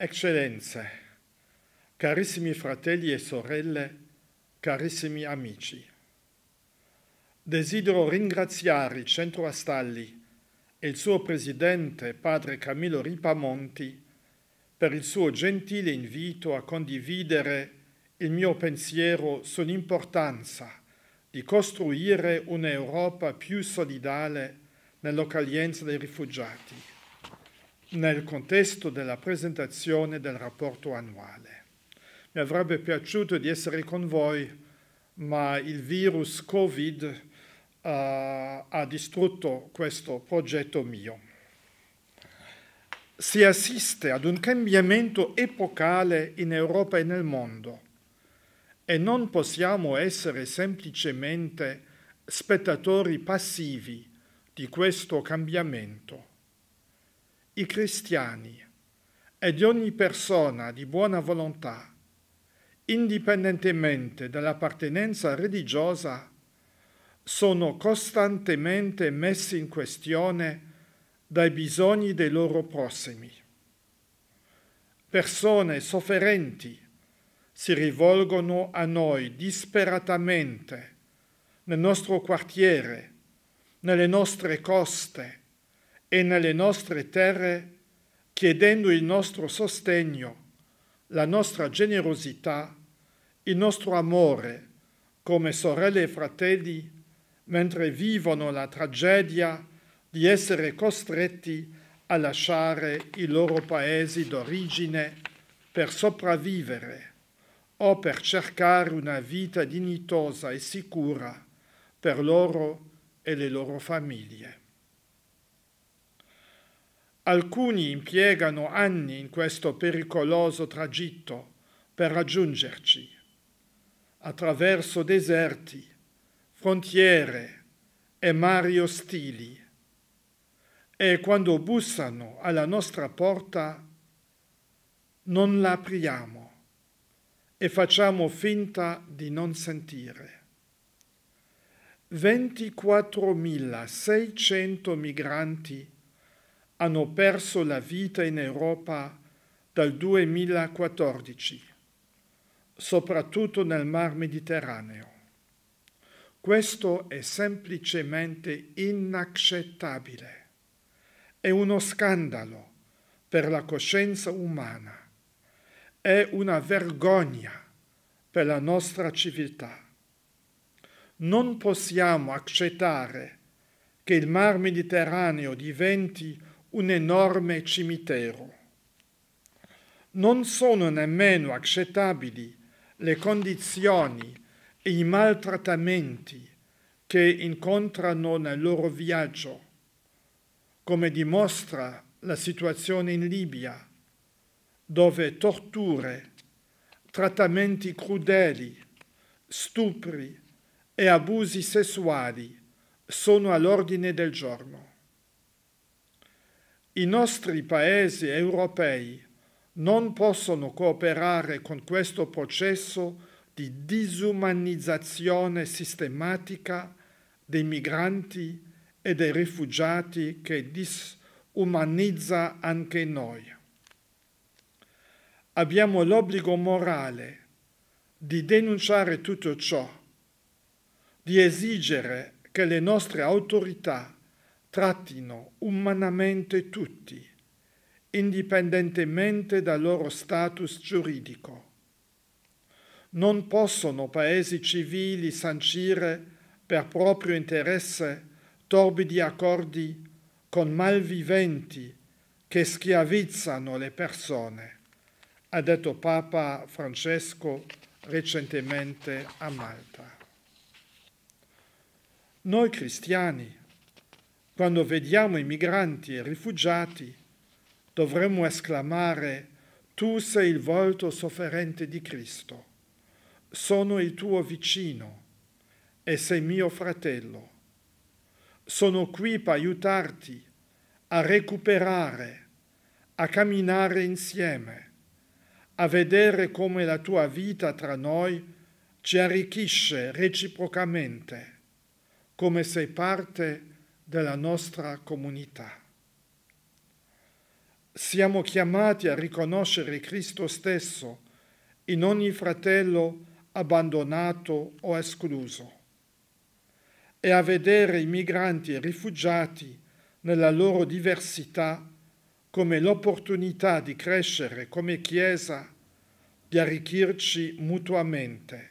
Eccellenze, carissimi fratelli e sorelle, carissimi amici, desidero ringraziare il Centro Astalli e il suo presidente, padre Camillo Ripamonti, per il suo gentile invito a condividere il mio pensiero sull'importanza di costruire un'Europa più solidale nell'accoglienza dei rifugiati nel contesto della presentazione del rapporto annuale. Mi avrebbe piaciuto di essere con voi, ma il virus Covid uh, ha distrutto questo progetto mio. Si assiste ad un cambiamento epocale in Europa e nel mondo e non possiamo essere semplicemente spettatori passivi di questo cambiamento i cristiani di ogni persona di buona volontà, indipendentemente dall'appartenenza religiosa, sono costantemente messi in questione dai bisogni dei loro prossimi. Persone sofferenti si rivolgono a noi disperatamente nel nostro quartiere, nelle nostre coste, e nelle nostre terre chiedendo il nostro sostegno, la nostra generosità, il nostro amore come sorelle e fratelli mentre vivono la tragedia di essere costretti a lasciare i loro paesi d'origine per sopravvivere o per cercare una vita dignitosa e sicura per loro e le loro famiglie. Alcuni impiegano anni in questo pericoloso tragitto per raggiungerci, attraverso deserti, frontiere e mari ostili. E quando bussano alla nostra porta, non la apriamo e facciamo finta di non sentire. 24.600 migranti hanno perso la vita in Europa dal 2014, soprattutto nel Mar Mediterraneo. Questo è semplicemente inaccettabile. È uno scandalo per la coscienza umana. È una vergogna per la nostra civiltà. Non possiamo accettare che il Mar Mediterraneo diventi un enorme cimitero. Non sono nemmeno accettabili le condizioni e i maltrattamenti che incontrano nel loro viaggio, come dimostra la situazione in Libia, dove torture, trattamenti crudeli, stupri e abusi sessuali sono all'ordine del giorno i nostri paesi europei non possono cooperare con questo processo di disumanizzazione sistematica dei migranti e dei rifugiati che disumanizza anche noi. Abbiamo l'obbligo morale di denunciare tutto ciò, di esigere che le nostre autorità trattino umanamente tutti, indipendentemente dal loro status giuridico. Non possono paesi civili sancire per proprio interesse torbidi accordi con malviventi che schiavizzano le persone, ha detto Papa Francesco recentemente a Malta. Noi cristiani quando vediamo i migranti e i rifugiati, dovremmo esclamare, tu sei il volto sofferente di Cristo, sono il tuo vicino e sei mio fratello. Sono qui per aiutarti a recuperare, a camminare insieme, a vedere come la tua vita tra noi ci arricchisce reciprocamente, come sei parte di della nostra comunità. Siamo chiamati a riconoscere Cristo stesso in ogni fratello abbandonato o escluso e a vedere i migranti e rifugiati nella loro diversità come l'opportunità di crescere come Chiesa, di arricchirci mutuamente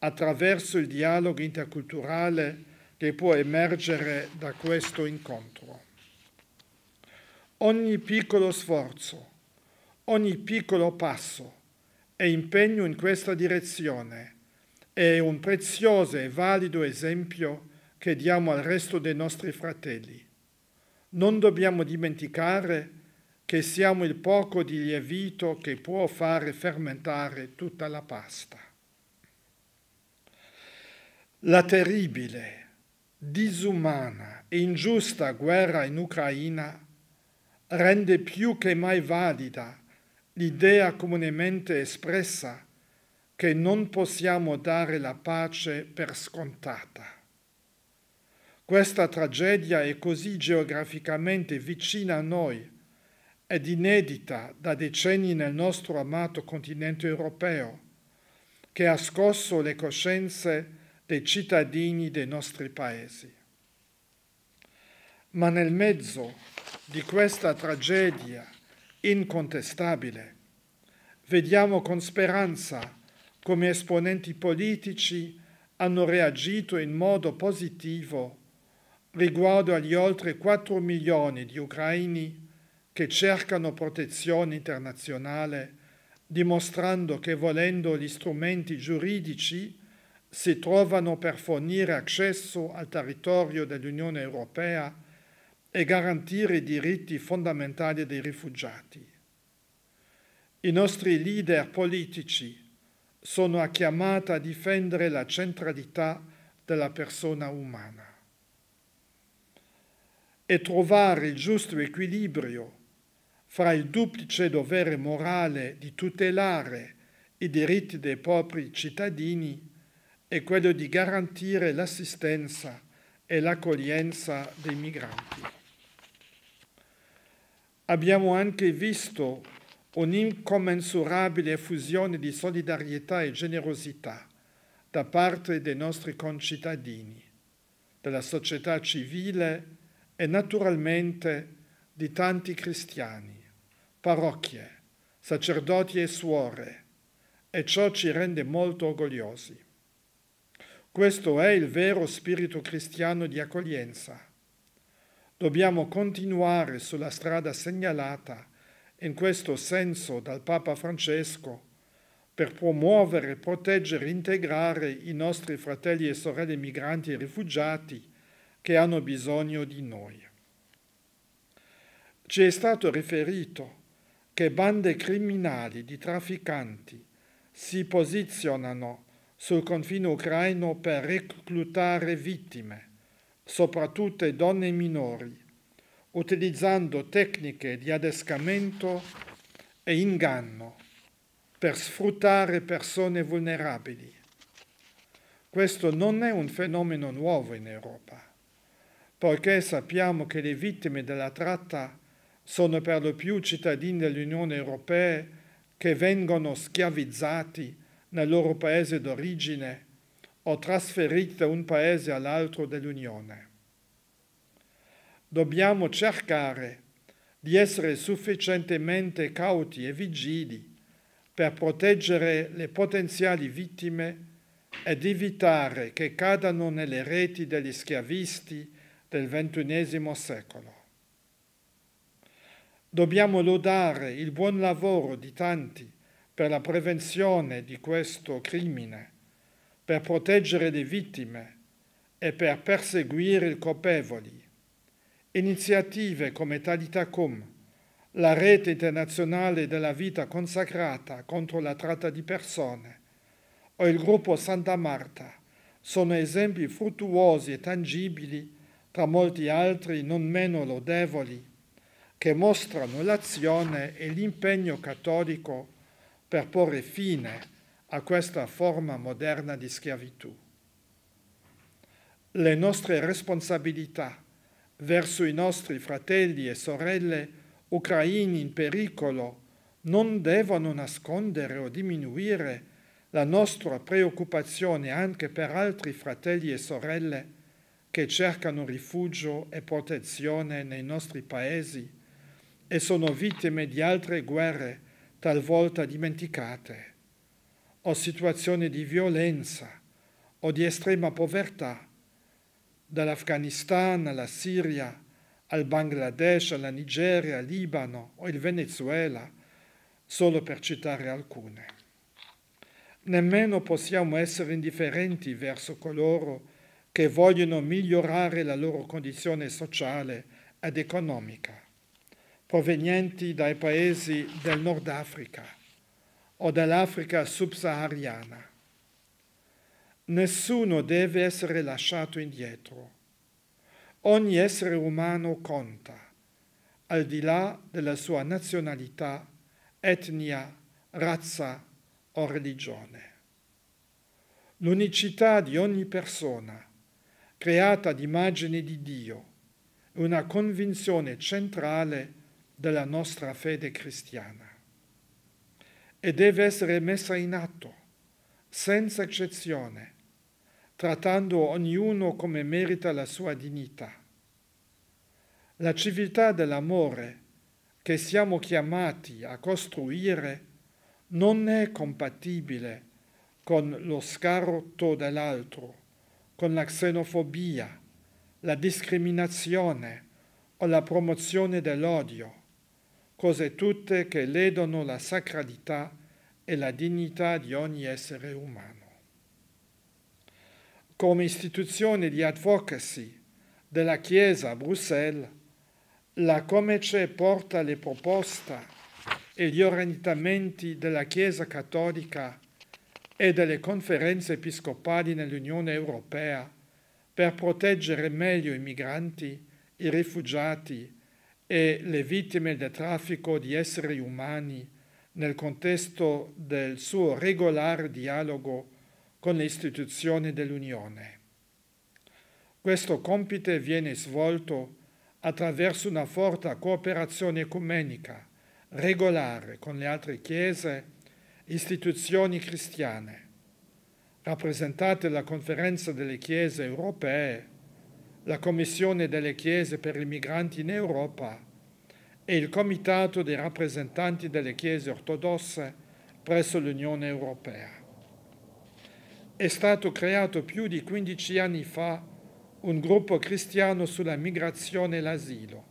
attraverso il dialogo interculturale che può emergere da questo incontro. Ogni piccolo sforzo, ogni piccolo passo e impegno in questa direzione è un prezioso e valido esempio che diamo al resto dei nostri fratelli. Non dobbiamo dimenticare che siamo il poco di lievito che può fare fermentare tutta la pasta. La terribile disumana e ingiusta guerra in Ucraina rende più che mai valida l'idea comunemente espressa che non possiamo dare la pace per scontata. Questa tragedia è così geograficamente vicina a noi ed inedita da decenni nel nostro amato continente europeo, che ha scosso le coscienze dei cittadini dei nostri paesi. Ma nel mezzo di questa tragedia incontestabile vediamo con speranza come esponenti politici hanno reagito in modo positivo riguardo agli oltre 4 milioni di ucraini che cercano protezione internazionale, dimostrando che volendo gli strumenti giuridici si trovano per fornire accesso al territorio dell'Unione Europea e garantire i diritti fondamentali dei rifugiati. I nostri leader politici sono a chiamata a difendere la centralità della persona umana e trovare il giusto equilibrio fra il duplice dovere morale di tutelare i diritti dei propri cittadini è quello di garantire l'assistenza e l'accoglienza dei migranti. Abbiamo anche visto un'incommensurabile effusione di solidarietà e generosità da parte dei nostri concittadini, della società civile e naturalmente di tanti cristiani, parrocchie, sacerdoti e suore, e ciò ci rende molto orgogliosi. Questo è il vero spirito cristiano di accoglienza. Dobbiamo continuare sulla strada segnalata in questo senso dal Papa Francesco per promuovere, proteggere e integrare i nostri fratelli e sorelle migranti e rifugiati che hanno bisogno di noi. Ci è stato riferito che bande criminali di trafficanti si posizionano sul confine ucraino per reclutare vittime, soprattutto donne minori, utilizzando tecniche di adescamento e inganno per sfruttare persone vulnerabili. Questo non è un fenomeno nuovo in Europa, poiché sappiamo che le vittime della tratta sono per lo più cittadini dell'Unione Europea che vengono schiavizzati nel loro paese d'origine o trasferiti da un paese all'altro dell'Unione. Dobbiamo cercare di essere sufficientemente cauti e vigili per proteggere le potenziali vittime ed evitare che cadano nelle reti degli schiavisti del XXI secolo. Dobbiamo lodare il buon lavoro di tanti per la prevenzione di questo crimine, per proteggere le vittime e per perseguire i colpevoli. Iniziative come Talitacum, la rete internazionale della vita consacrata contro la tratta di persone, o il gruppo Santa Marta, sono esempi fruttuosi e tangibili, tra molti altri non meno lodevoli, che mostrano l'azione e l'impegno cattolico per porre fine a questa forma moderna di schiavitù. Le nostre responsabilità verso i nostri fratelli e sorelle ucraini in pericolo non devono nascondere o diminuire la nostra preoccupazione anche per altri fratelli e sorelle che cercano rifugio e protezione nei nostri paesi e sono vittime di altre guerre talvolta dimenticate, o situazioni di violenza o di estrema povertà, dall'Afghanistan alla Siria, al Bangladesh, alla Nigeria, al Libano o il Venezuela, solo per citare alcune. Nemmeno possiamo essere indifferenti verso coloro che vogliono migliorare la loro condizione sociale ed economica provenienti dai paesi del Nord Africa o dell'Africa subsahariana. Nessuno deve essere lasciato indietro. Ogni essere umano conta, al di là della sua nazionalità, etnia, razza o religione. L'unicità di ogni persona, creata d'immagine di Dio, è una convinzione centrale della nostra fede cristiana e deve essere messa in atto, senza eccezione, trattando ognuno come merita la sua dignità. La civiltà dell'amore che siamo chiamati a costruire non è compatibile con lo scarto dell'altro, con la xenofobia, la discriminazione o la promozione dell'odio cose tutte che ledono la sacralità e la dignità di ogni essere umano. Come istituzione di advocacy della Chiesa a Bruxelles, la Comece porta le proposte e gli orientamenti della Chiesa Cattolica e delle conferenze episcopali nell'Unione Europea per proteggere meglio i migranti, i rifugiati e e le vittime del traffico di esseri umani nel contesto del suo regolare dialogo con le istituzioni dell'Unione. Questo compito viene svolto attraverso una forte cooperazione ecumenica, regolare con le altre chiese, istituzioni cristiane, rappresentate la Conferenza delle Chiese europee la Commissione delle Chiese per i migranti in Europa e il Comitato dei rappresentanti delle Chiese ortodosse presso l'Unione Europea. È stato creato più di 15 anni fa un gruppo cristiano sulla migrazione e l'asilo,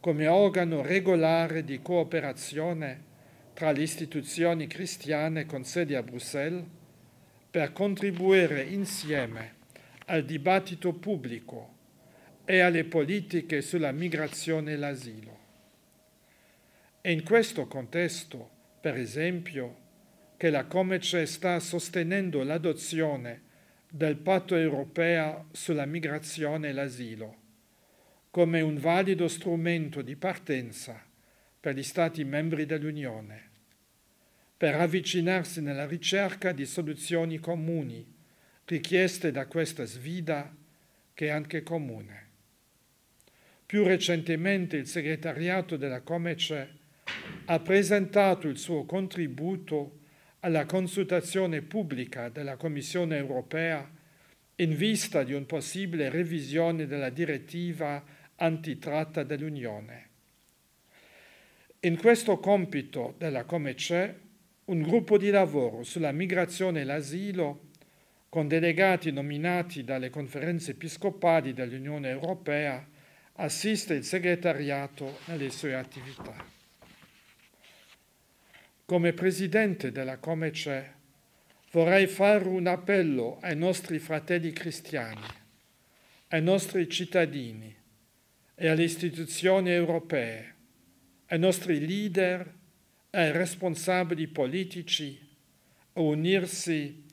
come organo regolare di cooperazione tra le istituzioni cristiane con sede a Bruxelles per contribuire insieme al dibattito pubblico e alle politiche sulla migrazione e l'asilo. È in questo contesto, per esempio, che la Comece sta sostenendo l'adozione del patto europeo sulla migrazione e l'asilo come un valido strumento di partenza per gli Stati membri dell'Unione, per avvicinarsi nella ricerca di soluzioni comuni richieste da questa sfida che è anche comune. Più recentemente il segretariato della Comece ha presentato il suo contributo alla consultazione pubblica della Commissione europea in vista di una possibile revisione della direttiva antitratta dell'Unione. In questo compito della Comece, un gruppo di lavoro sulla migrazione e l'asilo con delegati nominati dalle conferenze episcopali dell'Unione Europea, assiste il segretariato nelle sue attività. Come presidente della Comece vorrei fare un appello ai nostri fratelli cristiani, ai nostri cittadini e alle istituzioni europee, ai nostri leader e ai responsabili politici a unirsi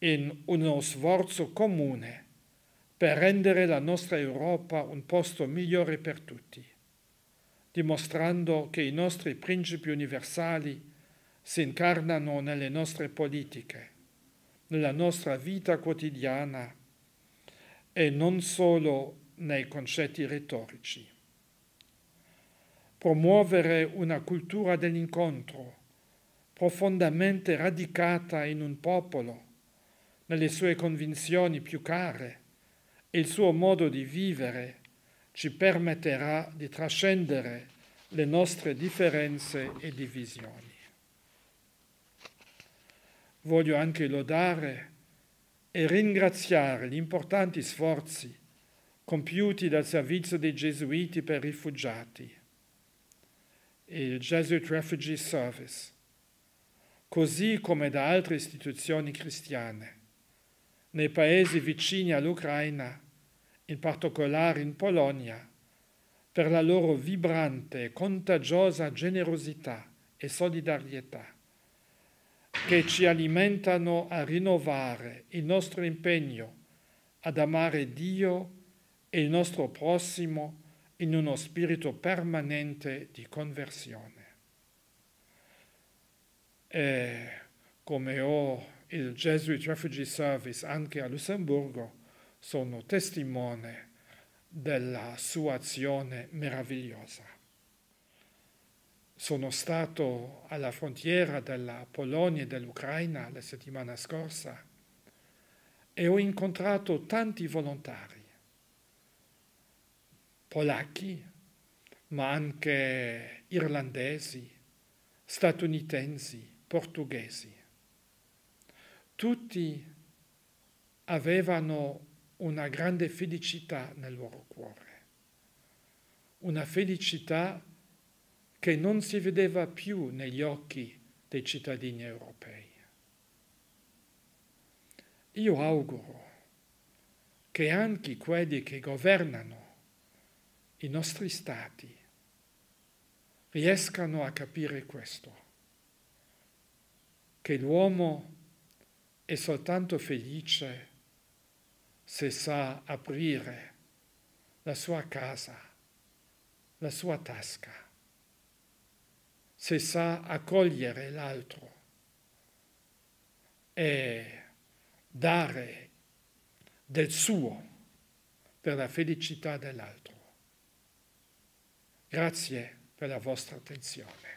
in uno sforzo comune per rendere la nostra Europa un posto migliore per tutti, dimostrando che i nostri principi universali si incarnano nelle nostre politiche, nella nostra vita quotidiana e non solo nei concetti retorici. Promuovere una cultura dell'incontro profondamente radicata in un popolo nelle sue convinzioni più care e il suo modo di vivere ci permetterà di trascendere le nostre differenze e divisioni. Voglio anche lodare e ringraziare gli importanti sforzi compiuti dal servizio dei gesuiti per rifugiati e il Jesuit Refugee Service, così come da altre istituzioni cristiane nei paesi vicini all'Ucraina, in particolare in Polonia, per la loro vibrante e contagiosa generosità e solidarietà, che ci alimentano a rinnovare il nostro impegno ad amare Dio e il nostro prossimo in uno spirito permanente di conversione. E come ho il Jesuit Refugee Service anche a Lussemburgo sono testimone della sua azione meravigliosa. Sono stato alla frontiera della Polonia e dell'Ucraina la settimana scorsa e ho incontrato tanti volontari, polacchi, ma anche irlandesi, statunitensi, portoghesi tutti avevano una grande felicità nel loro cuore, una felicità che non si vedeva più negli occhi dei cittadini europei. Io auguro che anche quelli che governano i nostri stati riescano a capire questo, che l'uomo è soltanto felice se sa aprire la sua casa, la sua tasca, se sa accogliere l'altro e dare del suo per la felicità dell'altro. Grazie per la vostra attenzione.